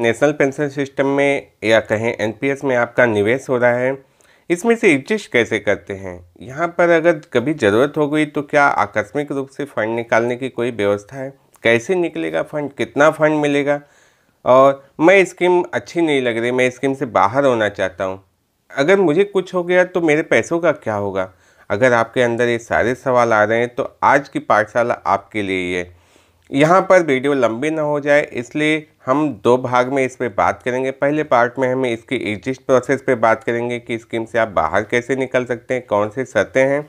national pension system में या कहें एनपीएस में आपका निवेश हो रहा है इसमें से एडजस्ट कैसे करते हैं यहाँ पर अगर कभी ज़रूरत हो गई तो क्या आकस्मिक रूप से फ़ंड निकालने की कोई व्यवस्था है कैसे निकलेगा फ़ंड कितना फ़ंड मिलेगा और मैं स्कीम अच्छी नहीं लग रही मैं स्कीम से बाहर होना चाहता हूँ अगर मुझे कुछ हो गया तो मेरे पैसों का क्या होगा अगर आपके अंदर ये सारे सवाल आ रहे हैं तो आज की पाठशाला आपके लिए ही है यहाँ पर वीडियो लंबी ना हो जाए इसलिए हम दो भाग में इस पर बात करेंगे पहले पार्ट में हम इसकी एग्जिस्ट प्रोसेस पे बात करेंगे कि स्कीम से आप बाहर कैसे निकल सकते हैं कौन सी शर्तें हैं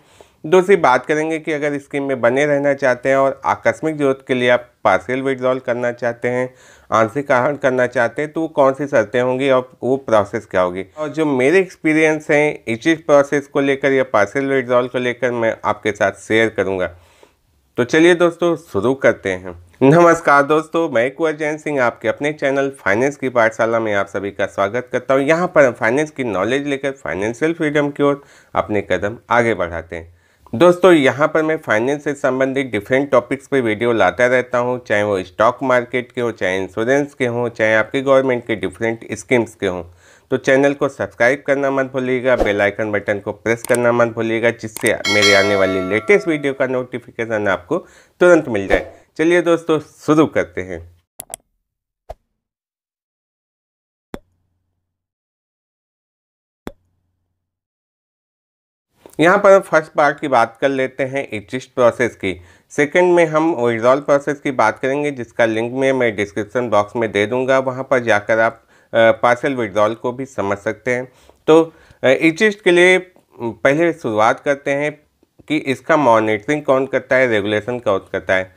दूसरी बात करेंगे कि अगर स्कीम में बने रहना चाहते हैं और आकस्मिक जरूरत के लिए आप पार्सल विड्रॉल करना चाहते हैं आंशिक आहरण करना चाहते हैं तो वो कौन सी शर्तें होंगी और वो प्रोसेस क्या होगी और जो मेरे एक्सपीरियंस हैं इस प्रोसेस को लेकर या पार्सल विड्रॉल को लेकर मैं आपके साथ शेयर करूँगा तो चलिए दोस्तों शुरू करते हैं नमस्कार दोस्तों मैं कुंवर जैन सिंह आपके अपने चैनल फाइनेंस की पाठशाला में आप सभी का स्वागत करता हूं यहाँ पर हम फाइनेंस की नॉलेज लेकर फाइनेंशियल फ्रीडम की ओर अपने कदम आगे बढ़ाते हैं दोस्तों यहाँ पर मैं फाइनेंस से संबंधित डिफरेंट टॉपिक्स पर वीडियो लाता रहता हूँ चाहे वो स्टॉक मार्केट के हो चाहे इंश्योरेंस के हों चाहे आपके गवर्नमेंट के डिफरेंट स्कीम्स के हों तो चैनल को सब्सक्राइब करना मत भूलिएगा बेल आइकन बटन को प्रेस करना मत भूलिएगा जिससे मेरे आने वाली लेटेस्ट वीडियो का नोटिफिकेशन आपको तुरंत मिल जाए चलिए दोस्तों शुरू करते हैं यहाँ पर हम फर्स्ट पार्ट की बात कर लेते हैं इचिस्ट प्रोसेस की सेकंड में हम विड्रॉल प्रोसेस की बात करेंगे जिसका लिंक में मैं डिस्क्रिप्शन बॉक्स में दे दूंगा वहाँ पर जाकर आप पार्सल विड्रॉल को भी समझ सकते हैं तो इजिस्ट के लिए पहले शुरुआत करते हैं कि इसका मॉनिटरिंग कौन करता है रेगुलेशन कौन करता है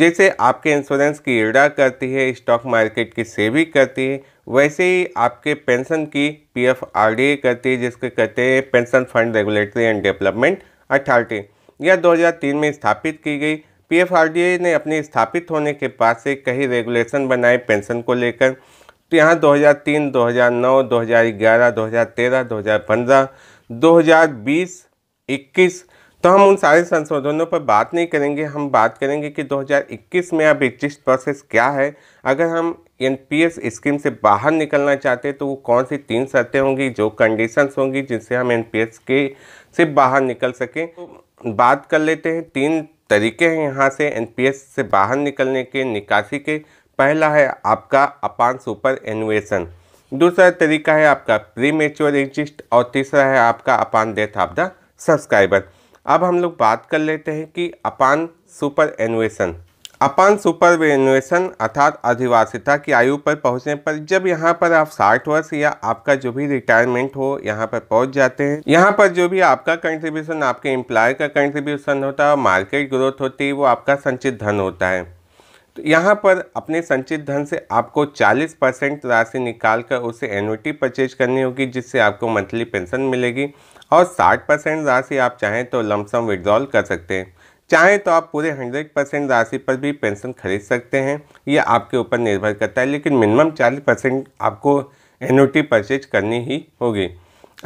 जैसे आपके इंश्योरेंस की इरडा करती है स्टॉक मार्केट की सेवी करती है वैसे ही आपके पेंशन की पी एफ आर डी करती है जिसके कहते हैं pension fund regulatory and development authority यह 2003 में स्थापित की गई पी एफ आर डी ने अपने स्थापित होने के बाद से कई रेगुलेशन बनाए पेंशन को लेकर तो यहाँ 2003, 2009, 2011, 2013, 2015, 2020, 21 तो हम उन सारे संशोधनों पर बात नहीं करेंगे हम बात करेंगे कि 2021 में अब एग्जिस्ट प्रोसेस क्या है अगर हम एन स्कीम से बाहर निकलना चाहते हैं तो वो कौन सी तीन शर्तें होंगी जो कंडीशंस होंगी जिनसे हम एन के से बाहर निकल सकें तो बात कर लेते हैं तीन तरीके हैं यहाँ से एन से बाहर निकलने के निकासी के पहला है आपका अपान सुपर एनुएसन दूसरा तरीका है आपका प्री मेच्योर एग्जिस्ट और तीसरा है आपका upon death of the subscriber अब हम लोग बात कर लेते हैं कि अपान सुपर एनुएसन अपान सुपर एनुएसन अर्थात अधिवासिता की आयु पर पहुंचने पर जब यहाँ पर आप साठ वर्ष या आपका जो भी रिटायरमेंट हो यहाँ पर पहुंच जाते हैं यहाँ पर जो भी आपका कंट्रीब्यूशन आपके एम्प्लॉय का कंट्रीब्यूशन होता है मार्केट ग्रोथ होती है वो आपका संचित धन होता है तो यहाँ पर अपने संचित धन से आपको 40 परसेंट राशि निकाल कर उसे एनुटी परचेज करनी होगी जिससे आपको मंथली पेंशन मिलेगी और 60 परसेंट राशि आप चाहें तो लमसम विड्रॉल कर सकते हैं चाहें तो आप पूरे 100 परसेंट राशि पर भी पेंशन खरीद सकते हैं यह आपके ऊपर निर्भर करता है लेकिन मिनिमम 40 परसेंट आपको एनुटी परचेज करनी ही होगी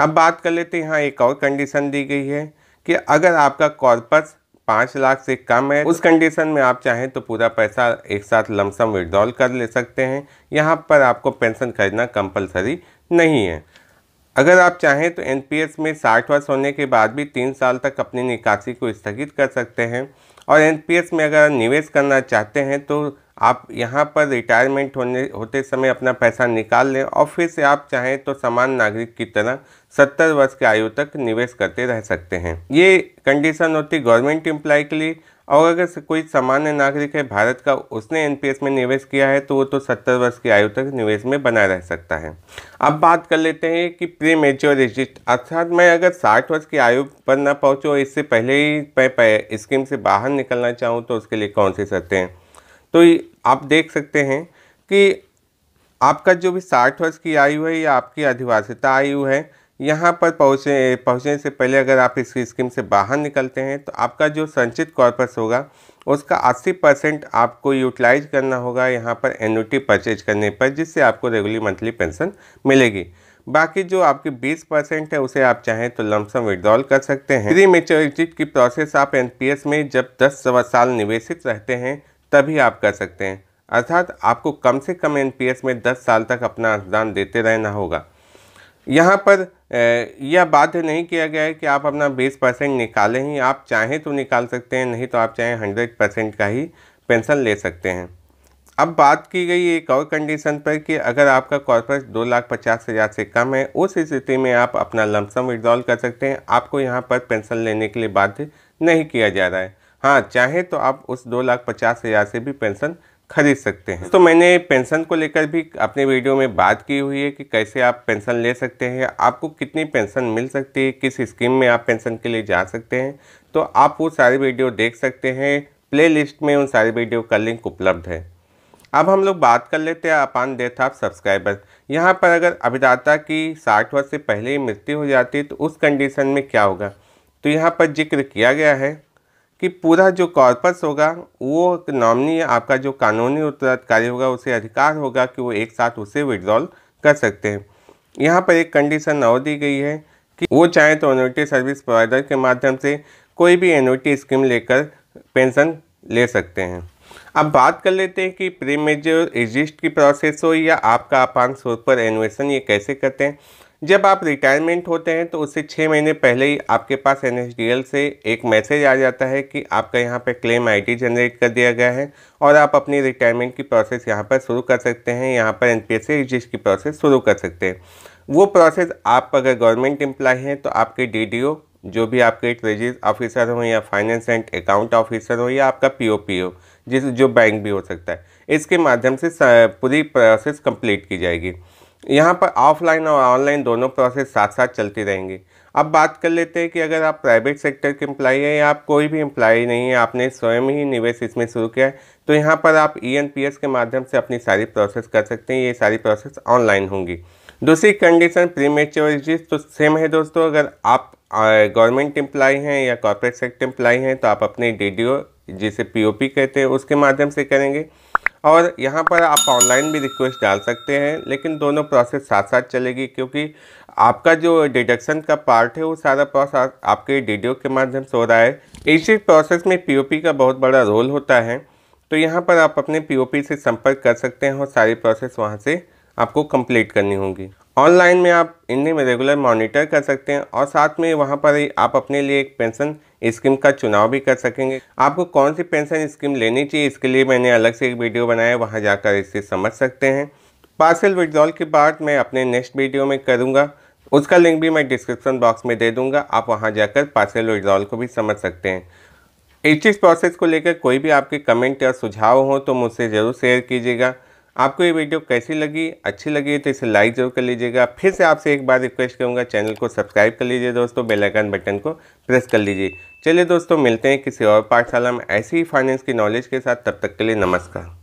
अब बात कर लेते हैं यहाँ एक और कंडीशन दी गई है कि अगर आपका कॉर्पस पाँच लाख से कम है तो उस कंडीशन में आप चाहें तो पूरा पैसा एक साथ लमसम विड्रॉल कर ले सकते हैं यहाँ पर आपको पेंशन खरीदना कंपलसरी नहीं है अगर आप चाहें तो एन में साठ वर्ष होने के बाद भी तीन साल तक अपनी निकासी को स्थगित कर सकते हैं और एन में अगर निवेश करना चाहते हैं तो आप यहाँ पर रिटायरमेंट होने होते समय अपना पैसा निकाल लें और फिर से आप चाहें तो समान नागरिक की तरह सत्तर वर्ष के आयु तक निवेश करते रह सकते हैं ये कंडीशन होती गवर्नमेंट एम्प्लॉय के लिए और अगर कोई सामान्य नागरिक है भारत का उसने एन में निवेश किया है तो वो तो सत्तर वर्ष की आयु तक निवेश में बना रह सकता है अब बात कर लेते हैं कि प्री मेच्योर रजिस्ट अर्थात मैं अगर साठ वर्ष की आयु पर ना पहुँचूँ इससे पहले ही मैं स्कीम से बाहर निकलना चाहूँ तो उसके लिए कौन सी सत्य हैं तो आप देख सकते हैं कि आपका जो भी साठ वर्ष की आयु है या आपकी अधिवासिता आयु है यहाँ पर पहुँचे पहुँचने से पहले अगर आप इस स्कीम से बाहर निकलते हैं तो आपका जो संचित कॉर्पस होगा उसका 80 परसेंट आपको यूटिलाइज करना होगा यहाँ पर एन्यूटी परचेज करने पर जिससे आपको रेगुलर मंथली पेंशन मिलेगी बाकी जो आपकी 20 परसेंट है उसे आप चाहें तो लमसम विड्रॉल कर सकते हैं फ्री मेच्योरिटी की प्रोसेस आप एन में जब दस सवा साल निवेशित रहते हैं तभी आप कर सकते हैं अर्थात आपको कम से कम एन में दस साल तक अपना अनुदान देते रहना होगा यहाँ पर यह बाध्य नहीं किया गया है कि आप अपना बीस परसेंट निकालें ही आप चाहें तो निकाल सकते हैं नहीं तो आप चाहें हंड्रेड परसेंट का ही पेंशन ले सकते हैं अब बात की गई एक और कंडीशन पर कि अगर आपका कॉर्पस दो लाख पचास हज़ार से कम है उस स्थिति में आप अपना लमसम विड्रॉल कर सकते हैं आपको यहाँ पर पेंशन लेने के लिए बाध्य नहीं किया जा रहा है हाँ चाहें तो आप उस दो लाख पचास हज़ार से भी पेंशन खरीद सकते हैं तो मैंने पेंशन को लेकर भी अपने वीडियो में बात की हुई है कि कैसे आप पेंशन ले सकते हैं आपको कितनी पेंशन मिल सकती है किस स्कीम में आप पेंशन के लिए जा सकते हैं तो आप वो सारी वीडियो देख सकते हैं प्लेलिस्ट में उन सारी वीडियो का लिंक उपलब्ध है अब हम लोग बात कर लेते हैं अपान डेथ ऑफ सब्सक्राइबर यहाँ पर अगर अभिदाता की साठ वर्ष से पहले ही मृत्यु हो जाती है तो उस कंडीशन में क्या होगा तो यहाँ पर जिक्र किया गया है कि पूरा जो कॉर्पस होगा वो नॉमनी आपका जो कानूनी उत्तराधिकारी होगा उसे अधिकार होगा कि वो एक साथ उसे विड्रॉल कर सकते हैं यहाँ पर एक कंडीशन और दी गई है कि वो चाहे तो एनोटी सर्विस प्रोवाइडर के माध्यम से कोई भी एनोटी स्कीम लेकर पेंशन ले सकते हैं अब बात कर लेते हैं कि प्री मेजर एग्जिस्ट की प्रोसेस हो या आपका अपान सोर पर एनुएसन ये कैसे करते हैं जब आप रिटायरमेंट होते हैं तो उससे छः महीने पहले ही आपके पास एन से एक मैसेज आ जाता है कि आपका यहाँ पर क्लेम आई जनरेट कर दिया गया है और आप अपनी रिटायरमेंट की प्रोसेस यहाँ पर शुरू कर सकते हैं यहाँ पर एन पी रजिस्टर की प्रोसेस शुरू कर सकते हैं वो प्रोसेस आप अगर गवर्नमेंट एम्प्लाई हैं तो आपके डी जो भी आपके ट्रेजरी ऑफिसर हो या फाइनेंस एंड अकाउंट ऑफिसर हो या आपका पी ओ पी जिस जो बैंक भी हो सकता है इसके माध्यम से पूरी प्रोसेस कंप्लीट की जाएगी यहाँ पर ऑफलाइन और ऑनलाइन दोनों प्रोसेस साथ साथ चलती रहेंगी अब बात कर लेते हैं कि अगर आप प्राइवेट सेक्टर के एम्प्लाई हैं या आप कोई भी एम्प्लाई नहीं है आपने स्वयं ही निवेश इसमें शुरू किया है तो यहाँ पर आप ई e के माध्यम से अपनी सारी प्रोसेस कर सकते हैं ये सारी प्रोसेस ऑनलाइन होंगी दूसरी कंडीशन प्रीमेच्योरिटी तो सेम है दोस्तों अगर आप गवर्नमेंट एम्प्लाई हैं या कॉरपोरेट सेक्टर एम्प्लाई हैं तो आप अपने डी जिसे पी कहते हैं उसके माध्यम से करेंगे और यहाँ पर आप ऑनलाइन भी रिक्वेस्ट डाल सकते हैं लेकिन दोनों प्रोसेस साथ साथ चलेगी क्योंकि आपका जो डिडक्शन का पार्ट है वो सारा प्रोसेस आपके डी के माध्यम से हो रहा है इसी प्रोसेस में पी का बहुत बड़ा रोल होता है तो यहाँ पर आप अपने पी से संपर्क कर सकते हैं और सारी प्रोसेस वहाँ से आपको कंप्लीट करनी होगी ऑनलाइन में आप इन्हें रेगुलर मॉनिटर कर सकते हैं और साथ में वहाँ पर ही आप अपने लिए एक पेंशन स्कीम का चुनाव भी कर सकेंगे आपको कौन सी पेंशन स्कीम लेनी चाहिए इसके लिए मैंने अलग से एक वीडियो बनाया वहाँ जाकर इसे समझ सकते हैं पार्सल विड्रॉल की बात मैं अपने नेक्स्ट वीडियो में करूँगा उसका लिंक भी मैं डिस्क्रिप्शन बॉक्स में दे दूँगा आप वहाँ जाकर पार्सल विड्रॉल को भी समझ सकते हैं इस चीज़ प्रोसेस को लेकर कोई भी आपके कमेंट या सुझाव हो तो मुझसे ज़रूर शेयर कीजिएगा आपको ये वीडियो कैसी लगी अच्छी लगी तो इसे लाइक जरूर कर लीजिएगा फिर से आपसे एक बार रिक्वेस्ट करूँगा चैनल को सब्सक्राइब कर लीजिए दोस्तों बेल आइकन बटन को प्रेस कर लीजिए चलिए दोस्तों मिलते हैं किसी और पाठशाला में ऐसी ही फाइनेंस की नॉलेज के साथ तब तक के लिए नमस्कार